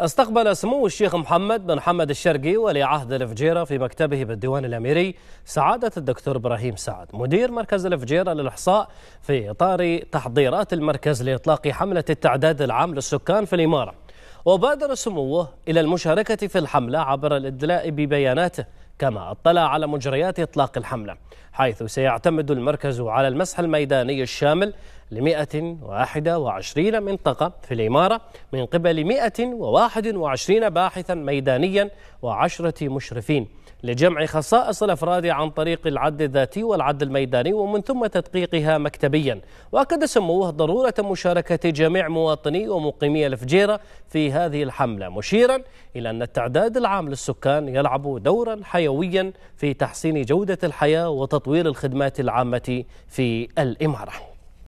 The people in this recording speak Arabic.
استقبل سمو الشيخ محمد بن حمد الشرقي ولي عهد الفجيرة في مكتبه بالديوان الأميري سعادة الدكتور إبراهيم سعد مدير مركز الفجيرة للإحصاء في إطار تحضيرات المركز لإطلاق حملة التعداد العام للسكان في الإمارة وبادر سموه إلى المشاركة في الحملة عبر الإدلاء ببياناته كما اطلع على مجريات إطلاق الحملة حيث سيعتمد المركز على المسح الميداني الشامل ل 121 منطقة في الإمارة من قبل 121 باحثا ميدانيا وعشرة مشرفين لجمع خصائص الأفراد عن طريق العد الذاتي والعد الميداني ومن ثم تدقيقها مكتبيا وأكد سموه ضرورة مشاركة جميع مواطني ومقيمي الفجيرة في هذه الحملة مشيرا إلى أن التعداد العام للسكان يلعب دورا حيويا في تحسين جودة الحياة وتطوير الخدمات العامة في الإمارة